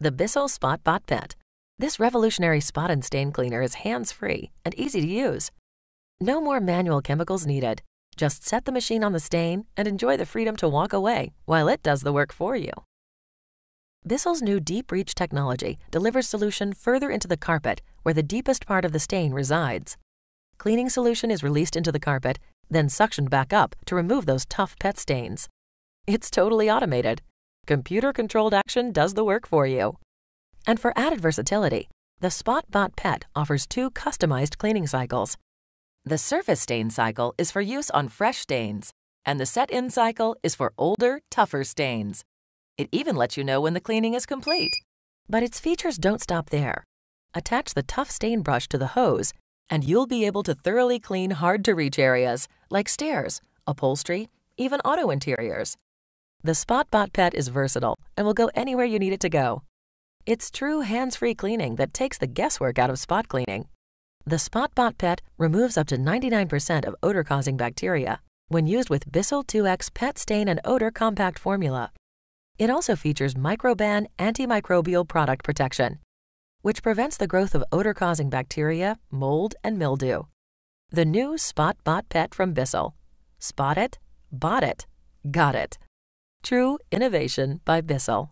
the Bissell Spot Bot Pet. This revolutionary spot and stain cleaner is hands-free and easy to use. No more manual chemicals needed. Just set the machine on the stain and enjoy the freedom to walk away while it does the work for you. Bissell's new Deep Reach technology delivers solution further into the carpet where the deepest part of the stain resides. Cleaning solution is released into the carpet, then suctioned back up to remove those tough pet stains. It's totally automated, computer controlled action does the work for you. And for added versatility, the SpotBot Pet offers two customized cleaning cycles. The surface stain cycle is for use on fresh stains, and the set in cycle is for older, tougher stains. It even lets you know when the cleaning is complete. But its features don't stop there. Attach the tough stain brush to the hose, and you'll be able to thoroughly clean hard to reach areas like stairs, upholstery, even auto interiors. The SpotBot Pet is versatile and will go anywhere you need it to go. It's true hands-free cleaning that takes the guesswork out of spot cleaning. The SpotBot Pet removes up to 99% of odor-causing bacteria when used with Bissell 2X Pet Stain and Odor Compact Formula. It also features Microban antimicrobial product protection, which prevents the growth of odor-causing bacteria, mold, and mildew. The new SpotBot Pet from Bissell. Spot it, bought it, got it. True innovation by Bissell.